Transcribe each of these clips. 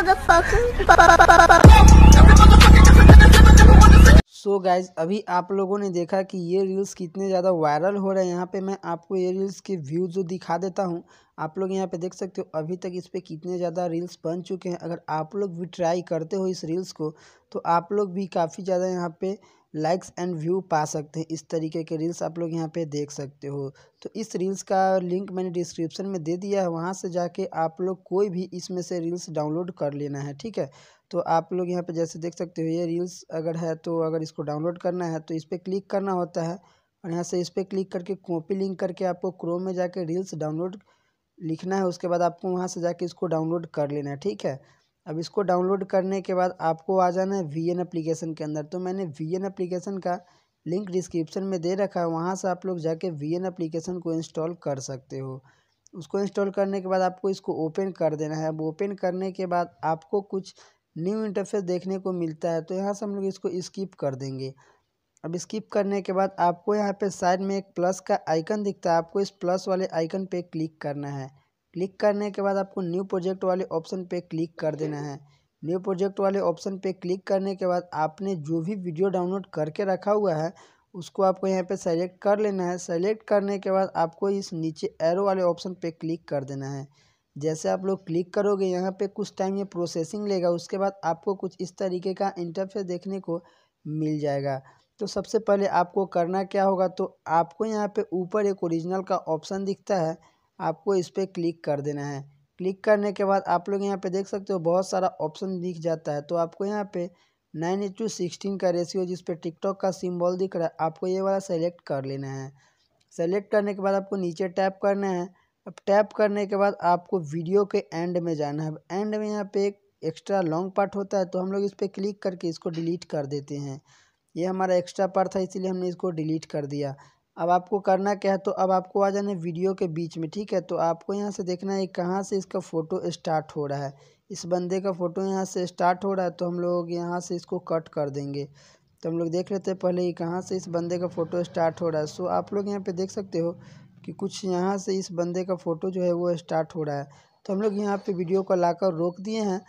सो so guys अभी आप लोगों ने देखा कि ये रील्स कितने ज़्यादा वायरल हो रहे हैं यहाँ पे मैं आपको ये रील्स के व्यू जो दिखा देता हूँ आप लोग यहाँ पे देख सकते हो अभी तक इस पर कितने ज़्यादा रील्स बन चुके हैं अगर आप लोग भी ट्राई करते हो इस रील्स को तो आप लोग भी काफ़ी ज़्यादा यहाँ पे लाइक्स एंड व्यू पा सकते हैं इस तरीके के रील्स आप लोग यहाँ पे देख सकते हो तो इस रील्स का लिंक मैंने डिस्क्रिप्शन में दे दिया है वहाँ से जाके आप लोग कोई भी इसमें से रील्स डाउनलोड कर लेना है ठीक है तो आप लोग यहाँ पे जैसे देख सकते हो ये रील्स अगर है तो अगर इसको डाउनलोड करना है तो इस पर क्लिक करना होता है और यहाँ से इस पर क्लिक करके कॉपी लिंक करके आपको क्रोम में जाके रील्स डाउनलोड लिखना है उसके बाद आपको वहाँ से जाके इसको डाउनलोड कर लेना है ठीक है अब इसको डाउनलोड करने के बाद आपको आ जाना है वी एन एप्लीकेशन के अंदर तो मैंने वी एन एप्लीकेशन का लिंक डिस्क्रिप्शन में दे रखा है वहाँ से आप लोग जाके वी एन एप्लीकेशन को इंस्टॉल कर सकते हो उसको इंस्टॉल करने के बाद आपको इसको ओपन कर देना है अब ओपन करने के बाद आपको कुछ न्यू इंटरफेस देखने को मिलता है तो यहाँ से हम लोग इसको स्किप कर देंगे अब स्किप करने के बाद आपको यहाँ पे साइड में एक प्लस का आइकन दिखता है आपको इस प्लस वाले आइकन पे क्लिक करना है क्लिक करने के बाद आपको न्यू प्रोजेक्ट वाले ऑप्शन पे क्लिक कर देना है न्यू प्रोजेक्ट वाले ऑप्शन पे क्लिक करने के बाद आपने जो भी वीडियो डाउनलोड करके रखा हुआ है उसको आपको यहाँ पे सेलेक्ट कर लेना है सेलेक्ट करने के बाद आपको इस नीचे एरो वाले ऑप्शन पे क्लिक कर देना है जैसे आप लोग क्लिक करोगे यहाँ पे कुछ टाइम ये प्रोसेसिंग लेगा उसके बाद आपको कुछ इस तरीके का इंटरफेस देखने को मिल जाएगा तो सबसे पहले आपको करना क्या होगा तो आपको यहाँ पे ऊपर एक ओरिजिनल का ऑप्शन दिखता है आपको इस पर क्लिक कर देना है क्लिक करने के बाद आप लोग यहाँ पे देख सकते हो बहुत सारा ऑप्शन दिख जाता है तो आपको यहाँ पे नाइन इंटू सिक्सटीन का रेशियो जिस पे टिकटॉक का सिंबल दिख रहा है आपको ये वाला सेलेक्ट कर लेना है सेलेक्ट करने के बाद आपको नीचे टैप करना है अब टैप करने के बाद आपको वीडियो के एंड में जाना है एंड में यहाँ पे एक एक्स्ट्रा लॉन्ग पार्ट होता है तो हम लोग इस पर क्लिक करके इसको डिलीट कर देते हैं ये हमारा एक्स्ट्रा पार्ट था इसीलिए हमने इसको डिलीट कर दिया अब आपको करना क्या है तो अब आपको आ जाना है वीडियो के बीच में ठीक है तो आपको यहाँ से देखना है कहाँ से इसका फ़ोटो स्टार्ट हो रहा है इस बंदे का फ़ोटो यहाँ से स्टार्ट हो रहा है तो हम लोग यहाँ से इसको कट कर देंगे तो हम लोग देख लेते हैं पहले ही कहाँ से इस बंदे का फ़ोटो स्टार्ट हो रहा है सो आप लोग यहाँ पे देख सकते हो कि कुछ यहाँ से इस बंदे का फ़ोटो जो है वो स्टार्ट हो रहा है तो हम लोग यहाँ पे वीडियो को ला रोक दिए हैं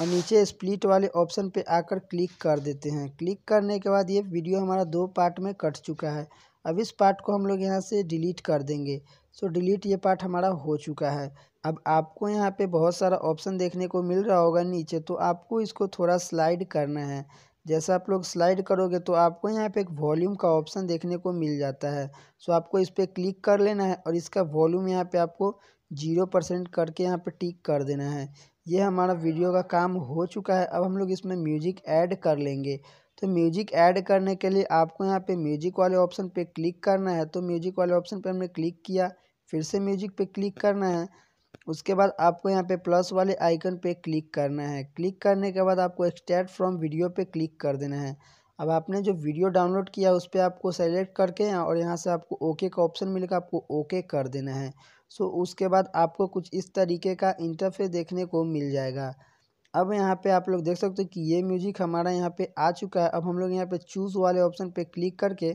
और नीचे स्प्लिट वाले ऑप्शन पर आकर क्लिक कर देते हैं क्लिक करने के बाद ये वीडियो हमारा दो पार्ट में कट चुका है अब इस पार्ट को हम लोग यहाँ से डिलीट कर देंगे सो डिलीट ये पार्ट हमारा हो चुका है अब आपको यहाँ पे बहुत सारा ऑप्शन देखने को मिल रहा होगा नीचे तो आपको इसको थोड़ा स्लाइड करना है जैसा आप लोग स्लाइड करोगे तो आपको यहाँ पे एक वॉल्यूम का ऑप्शन देखने को मिल जाता है सो आपको इस पर क्लिक कर लेना है और इसका वॉल्यूम यहाँ पर आपको जीरो परसेंट करके यहाँ पर टिक कर देना है ये हमारा वीडियो का काम हो चुका है अब हम लोग इसमें म्यूजिक ऐड कर लेंगे तो म्यूजिक ऐड करने के लिए आपको यहाँ पे म्यूजिक वाले ऑप्शन पे क्लिक करना है तो म्यूजिक वाले ऑप्शन पे हमने क्लिक किया फिर से म्यूजिक पे क्लिक करना है उसके बाद आपको यहाँ पे प्लस वाले आइकन पे क्लिक करना है क्लिक करने के बाद आपको एक्सटैट फ्रॉम वीडियो पे क्लिक कर देना है अब आपने जो वीडियो डाउनलोड किया उस पर आपको सेलेक्ट करके और यहाँ से आपको ओके का ऑप्शन मिलेगा आपको ओके कर देना है सो उसके बाद आपको कुछ इस तरीके का इंटरफेस देखने को मिल जाएगा अब यहाँ पे आप लोग देख सकते हो कि ये म्यूजिक हमारा यहाँ पे आ चुका है अब हम लोग यहाँ पे चूज़ वाले ऑप्शन पे क्लिक करके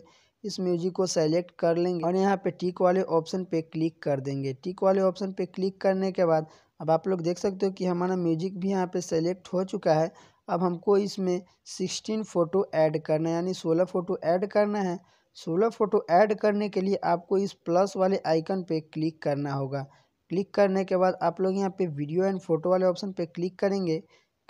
इस म्यूजिक को सेलेक्ट कर लेंगे और यहाँ पे टिक वाले ऑप्शन पे क्लिक कर देंगे टिक वाले ऑप्शन पे क्लिक करने के बाद अब आप लोग देख सकते हो कि हमारा म्यूजिक भी यहाँ पे सेलेक्ट हो चुका है अब हमको इसमें सिक्सटीन फ़ोटो ऐड करना है यानी सोलह फ़ोटो ऐड करना है सोलह फ़ोटो ऐड करने के लिए आपको इस प्लस वाले आइकन पे क्लिक करना होगा क्लिक करने के बाद आप लोग यहाँ पे वीडियो एंड फोटो वाले ऑप्शन पे क्लिक करेंगे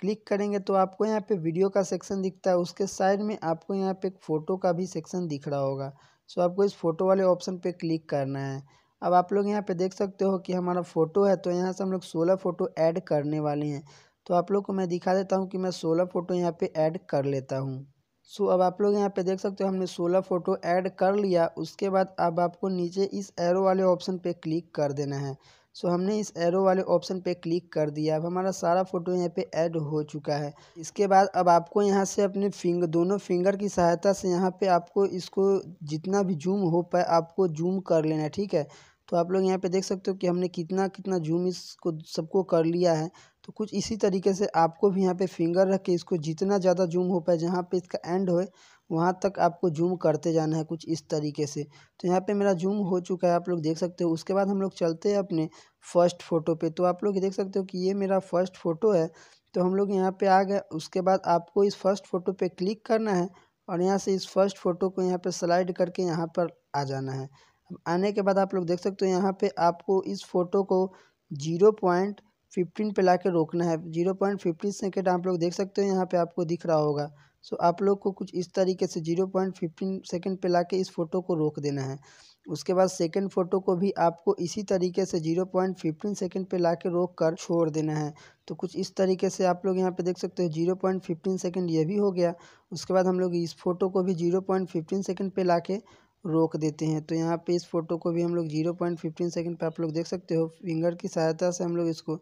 क्लिक करेंगे तो आपको यहाँ पे वीडियो का सेक्शन दिखता है उसके साइड में आपको यहाँ पे फ़ोटो का भी सेक्शन दिख रहा होगा सो आपको इस फ़ोटो वाले ऑप्शन पे क्लिक करना है अब आप लोग यहाँ पे देख सकते हो कि हमारा फ़ोटो है तो यहाँ से हम लोग सोलह फ़ोटो ऐड करने वाले हैं तो आप लोग को मैं दिखा देता हूँ कि मैं सोलह फ़ोटो यहाँ पर ऐड कर लेता हूँ सो अब आप लोग यहाँ पे देख सकते हो हमने सोलह फ़ोटो ऐड कर लिया उसके बाद अब आपको नीचे इस एरो वाले ऑप्शन पे क्लिक कर देना है सो हमने इस एरो वाले ऑप्शन पे क्लिक कर दिया अब हमारा सारा फोटो यहाँ पे ऐड हो चुका है इसके बाद अब आपको यहाँ से अपने फिंग दोनों फिंगर की सहायता से यहाँ पे आपको इसको जितना भी जूम हो पाए आपको जूम कर लेना है ठीक है तो आप लोग यहाँ पे देख सकते हो कि हमने कितना कितना जूम इसको सबको कर लिया है तो कुछ इसी तरीके से आपको भी यहाँ पे फिंगर रख के इसको जितना ज़्यादा जूम हो पाए जहाँ पे इसका एंड होए वहाँ तक आपको जूम करते जाना है कुछ इस तरीके से तो यहाँ पे मेरा जूम हो चुका है आप लोग देख सकते हो उसके बाद हम लोग चलते हैं अपने फर्स्ट फ़ोटो पे तो आप लोग देख सकते हो कि ये मेरा फर्स्ट फ़ोटो है तो हम लोग यहाँ पे आ गए उसके बाद आपको इस फर्स्ट फ़ोटो पे क्लिक करना है और यहाँ से इस फर्स्ट फ़ोटो को यहाँ पर स्लाइड करके यहाँ पर आ जाना है आने के बाद आप लोग देख सकते हो यहाँ पर आपको इस फ़ोटो को जीरो पॉइंट फिफ्टीन पर ला के रोकना है जीरो पॉइंट सेकेंड आप लोग देख सकते हो यहाँ पर आपको दिख रहा होगा सो आप लोग को कुछ इस तरीके से जीरो पॉइंट फिफ्टीन सेकेंड पर ला के इस फ़ोटो को रोक देना है उसके बाद सेकेंड फ़ोटो को भी आपको इसी तरीके से जीरो पॉइंट फिफ्टीन सेकेंड पर ला के रोक कर छोड़ देना है तो कुछ इस तरीके से आप लोग यहाँ पे देख सकते हो जीरो पॉइंट फिफ्टीन सेकेंड ये भी हो गया उसके बाद हम लोग इस फ़ोटो को भी जीरो पॉइंट फिफ्टीन सेकेंड पर ला के रोक देते हैं तो यहाँ पे इस फ़ोटो को भी हम लोग जीरो पॉइंट फिफ्टीन सेकेंड पर आप लोग देख सकते हो फिंगर की सहायता से हम लोग इसको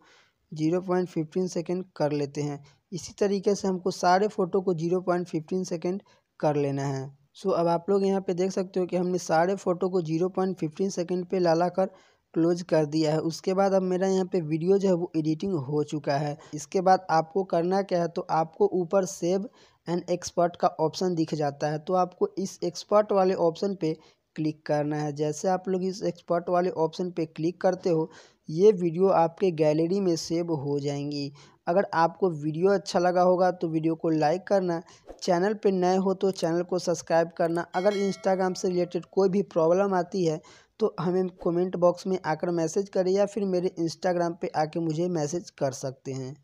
जीरो पॉइंट फिफ्टीन सेकेंड कर लेते हैं इसी तरीके से हमको सारे फ़ोटो को जीरो पॉइंट फिफ्टीन सेकेंड कर लेना है सो अब आप लोग यहाँ पे देख सकते हो कि हमने सारे फ़ोटो को जीरो पॉइंट फिफ्टीन सेकेंड पर लाला कर क्लोज कर दिया है उसके बाद अब मेरा यहाँ पे वीडियो जो है वो एडिटिंग हो चुका है इसके बाद आपको करना क्या है तो आपको ऊपर सेव एंड एक्सपर्ट का ऑप्शन दिख जाता है तो आपको इस एक्सपर्ट वाले ऑप्शन पे क्लिक करना है जैसे आप लोग इस एक्सपर्ट वाले ऑप्शन पे क्लिक करते हो ये वीडियो आपके गैलरी में सेव हो जाएंगी अगर आपको वीडियो अच्छा लगा होगा तो वीडियो को लाइक करना चैनल पे नए हो तो चैनल को सब्सक्राइब करना अगर इंस्टाग्राम से रिलेटेड कोई भी प्रॉब्लम आती है तो हमें कमेंट बॉक्स में आकर मैसेज करें या फिर मेरे इंस्टाग्राम पे आके मुझे मैसेज कर सकते हैं